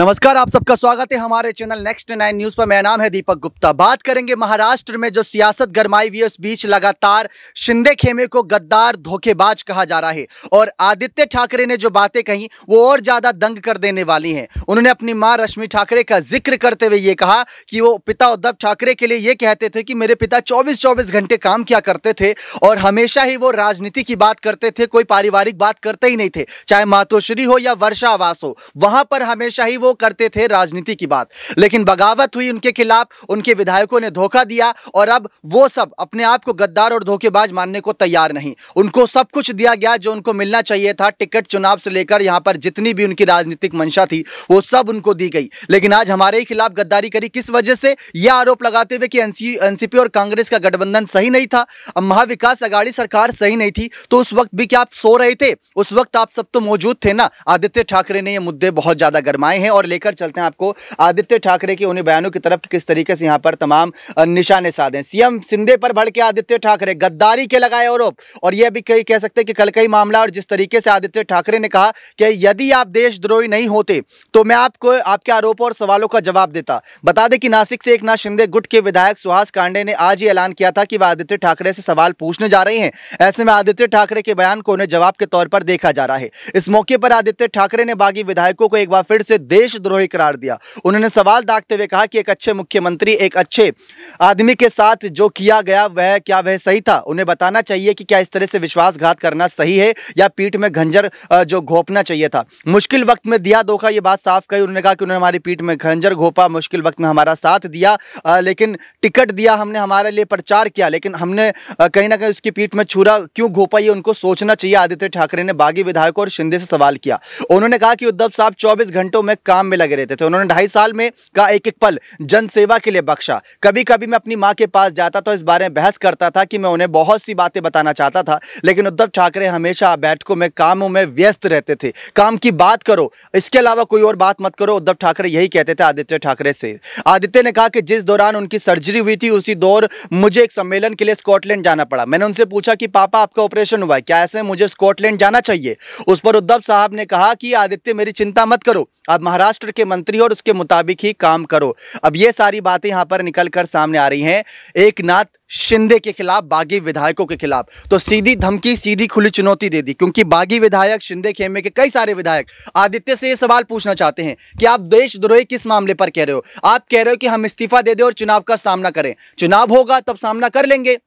नमस्कार आप सबका स्वागत है हमारे चैनल नेक्स्ट नाइन न्यूज पर मेरा नाम है दीपक गुप्ता बात करेंगे महाराष्ट्र में जो सियासत गरमाई हुई उस बीच लगातार शिंदे खेमे को गद्दार धोखेबाज कहा जा रहा है और आदित्य ठाकरे ने जो बातें कही वो और ज्यादा दंग कर देने वाली हैं उन्होंने अपनी माँ रश्मि ठाकरे का जिक्र करते हुए ये कहा कि वो पिता उद्धव ठाकरे के लिए ये कहते थे कि मेरे पिता चौबीस चौबीस घंटे काम किया करते थे और हमेशा ही वो राजनीति की बात करते थे कोई पारिवारिक बात करते ही नहीं थे चाहे मातोश्री हो या वर्षा आवास हो वहां पर हमेशा ही वो करते थे राजनीति की बात लेकिन बगावत हुई उनके खिलाफ उनके विधायकों ने धोखा दिया और अब वो सब अपने आप को गद्दार और धोखेबाज मानने को तैयार नहीं उनको सब कुछ दिया गया जो उनको मिलना चाहिए था टिकट चुनाव से लेकर यहाँ पर जितनी भी उनकी राजनीतिक मंशा थी वो सब उनको दी गई लेकिन आज हमारे ही खिलाफ गद्दारी करी किस वजह से यह आरोप लगाते हुए कि एनसीपी और कांग्रेस का गठबंधन सही नहीं था महाविकास अगाड़ी सरकार सही नहीं थी तो उस वक्त भी क्या आप सो रहे थे उस वक्त आप सब तो मौजूद थे ना आदित्य ठाकरे ने ये मुद्दे बहुत ज्यादा गरमाए हैं और और लेकर चलते हैं आपको आदित्य ठाकरे के उन बयानों की तरफ किस तरीके से यहाँ पर तमाम निशाने साधे सीएम सिंधे पर भड़के आदित्य ठाकरे गद्दारी के लगाए आरोप और यह भी कई कह सकते हैं कि कल कई मामला और जिस तरीके से आदित्य ठाकरे ने कहा कि यदि आप देशद्रोही नहीं होते तो मैं आपको आपके आरोपों और सवालों का जवाब देता बता दें कि नासिक से एक नाथ शिंदे गुट के विधायक सुहास कांडे ने आज ही ऐलान किया था कि वह आदित्य ठाकरे से सवाल पूछने जा रहे हैं ऐसे में आदित्य ठाकरे के बयान को उन्हें जवाब के तौर पर देखा जा रहा है इस मौके पर आदित्य ठाकरे ने बागी विधायकों को एक बार फिर से देश देशद्रोही करार दिया उन्होंने सवाल दागते हुए कहा कि एक अच्छे मुख्यमंत्री एक अच्छे आदमी के साथ जो किया गया वह क्या वह सही था उन्हें बताना चाहिए कि क्या इस तरह से विश्वासघात करना सही है या पीठ में घंजर जो घोपना चाहिए था मुश्किल वक्त में दिया धोखा यह बात साफ कही उन्होंने कहा कि उन्होंने हमारी पीठ में घंजर घोपा मुश्किल वक्त में हमारा साथ दिया लेकिन टिकट दिया हमने हमारे लिए प्रचार किया लेकिन हमने कहीं ना कहीं उसकी पीठ में छुरा क्यों घोपा ये उनको सोचना चाहिए आदित्य ठाकरे ने बागी विधायकों और शिंदे से सवाल किया उन्होंने कहा कि उद्धव साहब चौबीस घंटों में काम में लगे रहते थे उन्होंने ढाई साल में का एक एक पल जनसेवा के लिए बख्शा कभी कभी मैं अपनी माँ के पास जाता तो इस बारे में बहस करता था कि मैं उन्हें बहुत सी बातें बताना चाहता था लेकिन उद्धव ठाकरे हमेशा बैठकों में कामों में व्यस्त रहते थे काम की बात करो इसके अलावा कोई और बात मत करो उद्धव ठाकरे यही कहते थे आदित्य ठाकरे से आदित्य ने कहा कि जिस दौरान उनकी सर्जरी हुई थी उसी दौर मुझे एक सम्मेलन के लिए स्कॉटलैंड जाना पड़ा मैंने उनसे पूछा कि पापा आपका ऑपरेशन हुआ है क्या ऐसे मुझे स्कॉटलैंड जाना चाहिए उस पर उद्धव साहब ने कहा कि आदित्य मेरी चिंता मत करो आप महाराष्ट्र महाराष्ट्र के मंत्री और उसके मुताबिक ही काम करो अब ये सारी बातें यहाँ पर निकल कर सामने आ रही हैं एक नाथ शिंदे के खिलाफ बागी विधायकों के खिलाफ तो सीधी धमकी सीधी खुली चुनौती दे दी क्योंकि बागी विधायक शिंदे खेमे के कई सारे विधायक आदित्य से ये सवाल पूछना चाहते हैं कि आप देशद्रोही किस मामले पर कह रहे हो आप कह रहे हो कि हम इस्तीफा दे दें और चुनाव का सामना करें चुनाव होगा तब सामना कर लेंगे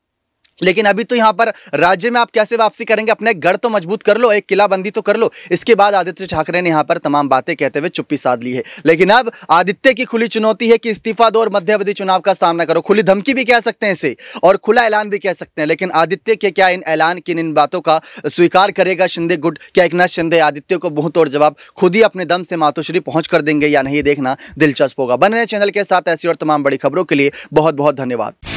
लेकिन अभी तो यहाँ पर राज्य में आप कैसे वापसी करेंगे अपने गढ़ तो मजबूत कर लो एक किलाबंदी तो कर लो इसके बाद आदित्य ठाकरे ने यहाँ पर तमाम बातें कहते हुए चुप्पी साध ली है लेकिन अब आदित्य की खुली चुनौती है कि इस्तीफा दो और मध्यावधि चुनाव का सामना करो खुली धमकी भी कह सकते हैं इसे और खुला ऐलान भी कह सकते हैं लेकिन आदित्य के क्या इन ऐलान की इन बातों का स्वीकार करेगा शिंदे गुट क्या एक शिंदे आदित्य को बहुत और जवाब खुद ही अपने दम से मातोश्री पहुंच कर देंगे या नहीं देखना दिलचस्प होगा बने चैनल के साथ ऐसी और तमाम बड़ी खबरों के लिए बहुत बहुत धन्यवाद